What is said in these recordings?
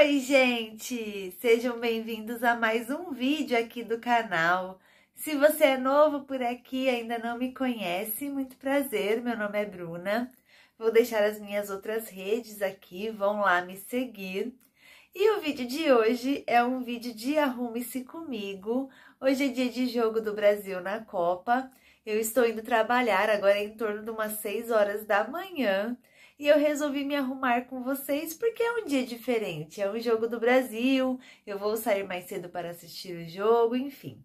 Oi, gente! Sejam bem-vindos a mais um vídeo aqui do canal. Se você é novo por aqui e ainda não me conhece, muito prazer, meu nome é Bruna. Vou deixar as minhas outras redes aqui, vão lá me seguir. E o vídeo de hoje é um vídeo de Arrume-se Comigo. Hoje é dia de jogo do Brasil na Copa. Eu estou indo trabalhar agora em torno de umas 6 horas da manhã e eu resolvi me arrumar com vocês porque é um dia diferente, é um jogo do Brasil, eu vou sair mais cedo para assistir o jogo, enfim.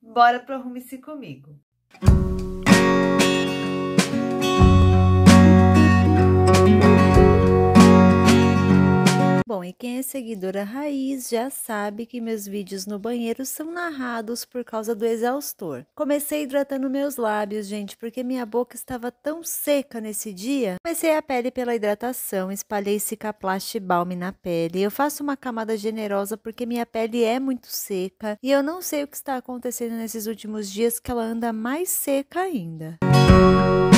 Bora pro Arrume-se comigo. Música Bom, e quem é seguidora raiz já sabe que meus vídeos no banheiro são narrados por causa do exaustor. Comecei hidratando meus lábios, gente, porque minha boca estava tão seca nesse dia. Comecei a pele pela hidratação, espalhei Cicaplast balme na pele. Eu faço uma camada generosa porque minha pele é muito seca e eu não sei o que está acontecendo nesses últimos dias que ela anda mais seca ainda. Música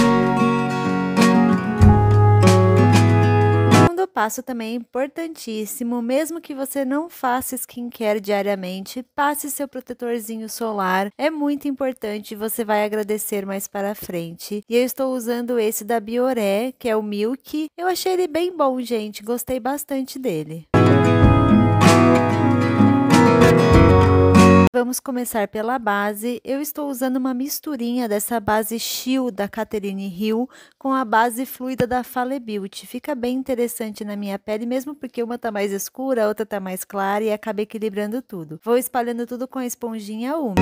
passo também é importantíssimo, mesmo que você não faça skincare diariamente, passe seu protetorzinho solar, é muito importante, você vai agradecer mais para frente. E eu estou usando esse da Bioré, que é o Milk, eu achei ele bem bom, gente, gostei bastante dele. vamos começar pela base. Eu estou usando uma misturinha dessa base Shield da Catherine Hill com a base fluida da Fale Beauty. Fica bem interessante na minha pele, mesmo porque uma tá mais escura, a outra tá mais clara e acaba equilibrando tudo. Vou espalhando tudo com a esponjinha úmida.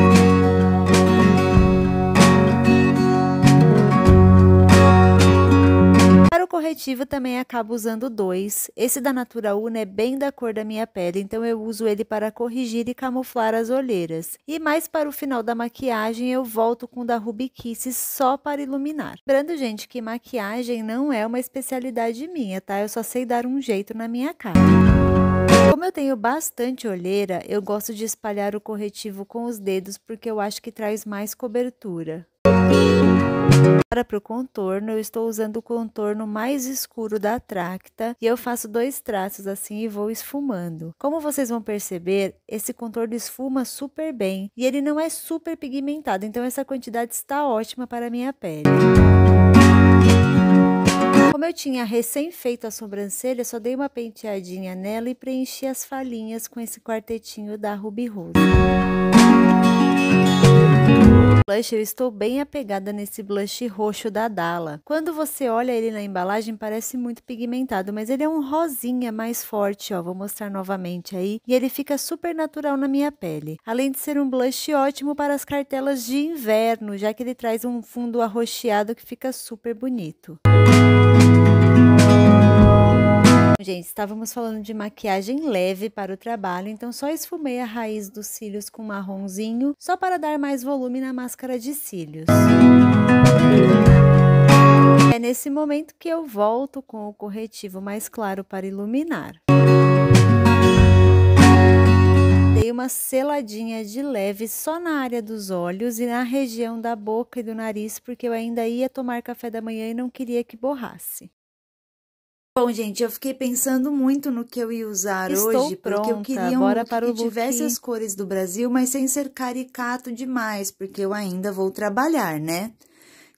corretivo também acabo usando dois. Esse da Natura Una é bem da cor da minha pele, então eu uso ele para corrigir e camuflar as olheiras. E mais para o final da maquiagem, eu volto com o da Ruby Kisses só para iluminar. Lembrando, gente, que maquiagem não é uma especialidade minha, tá? Eu só sei dar um jeito na minha cara. Como eu tenho bastante olheira, eu gosto de espalhar o corretivo com os dedos porque eu acho que traz mais cobertura. Agora para o contorno, eu estou usando o contorno mais escuro da Tracta e eu faço dois traços assim e vou esfumando. Como vocês vão perceber, esse contorno esfuma super bem e ele não é super pigmentado, então essa quantidade está ótima para a minha pele. Como eu tinha recém feito a sobrancelha, só dei uma penteadinha nela e preenchi as falhinhas com esse quartetinho da Ruby Rose blush, eu estou bem apegada nesse blush roxo da Dala. Quando você olha ele na embalagem, parece muito pigmentado, mas ele é um rosinha mais forte, ó. Vou mostrar novamente aí. E ele fica super natural na minha pele. Além de ser um blush ótimo para as cartelas de inverno, já que ele traz um fundo arroxeado que fica super bonito. Música então, gente, estávamos falando de maquiagem leve para o trabalho, então só esfumei a raiz dos cílios com marronzinho, só para dar mais volume na máscara de cílios. É nesse momento que eu volto com o corretivo mais claro para iluminar. Dei uma seladinha de leve só na área dos olhos e na região da boca e do nariz, porque eu ainda ia tomar café da manhã e não queria que borrasse. Bom, gente, eu fiquei pensando muito no que eu ia usar Estou hoje, pronta, porque eu queria um para que tivesse as cores do Brasil, mas sem ser caricato demais, porque eu ainda vou trabalhar, né?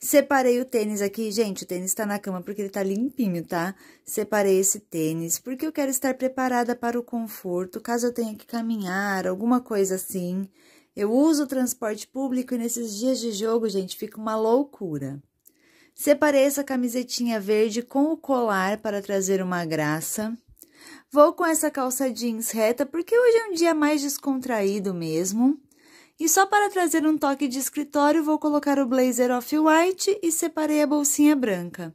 Separei o tênis aqui, gente, o tênis tá na cama porque ele tá limpinho, tá? Separei esse tênis porque eu quero estar preparada para o conforto, caso eu tenha que caminhar, alguma coisa assim. Eu uso o transporte público e nesses dias de jogo, gente, fica uma loucura. Separei essa camisetinha verde com o colar para trazer uma graça. Vou com essa calça jeans reta porque hoje é um dia mais descontraído mesmo. E só para trazer um toque de escritório, vou colocar o blazer off-white e separei a bolsinha branca.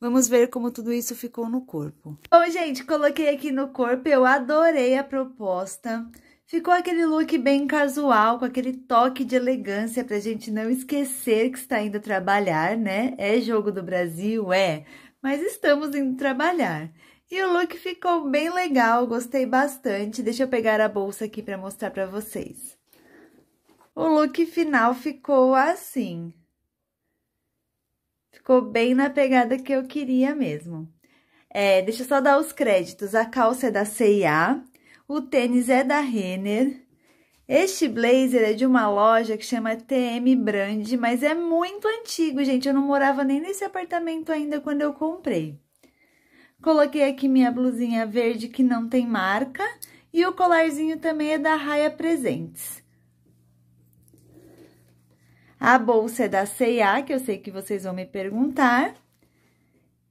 Vamos ver como tudo isso ficou no corpo. Bom, gente, coloquei aqui no corpo, eu adorei a proposta. Ficou aquele look bem casual, com aquele toque de elegância pra gente não esquecer que está indo trabalhar, né? É jogo do Brasil, é, mas estamos indo trabalhar. E o look ficou bem legal, gostei bastante. Deixa eu pegar a bolsa aqui para mostrar para vocês. O look final ficou assim. Ficou bem na pegada que eu queria mesmo. É, deixa eu só dar os créditos. A calça é da C&A, o tênis é da Renner. Este blazer é de uma loja que chama TM Brand, mas é muito antigo, gente. Eu não morava nem nesse apartamento ainda quando eu comprei. Coloquei aqui minha blusinha verde que não tem marca e o colarzinho também é da Raia Presentes. A bolsa é da C&A, que eu sei que vocês vão me perguntar.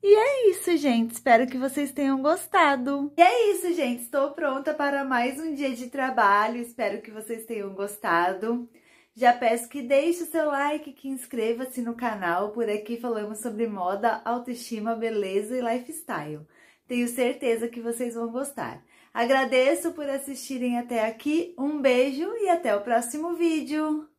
E é isso, gente. Espero que vocês tenham gostado. E é isso, gente. Estou pronta para mais um dia de trabalho. Espero que vocês tenham gostado. Já peço que deixe o seu like, que inscreva-se no canal. Por aqui falamos sobre moda, autoestima, beleza e lifestyle. Tenho certeza que vocês vão gostar. Agradeço por assistirem até aqui. Um beijo e até o próximo vídeo.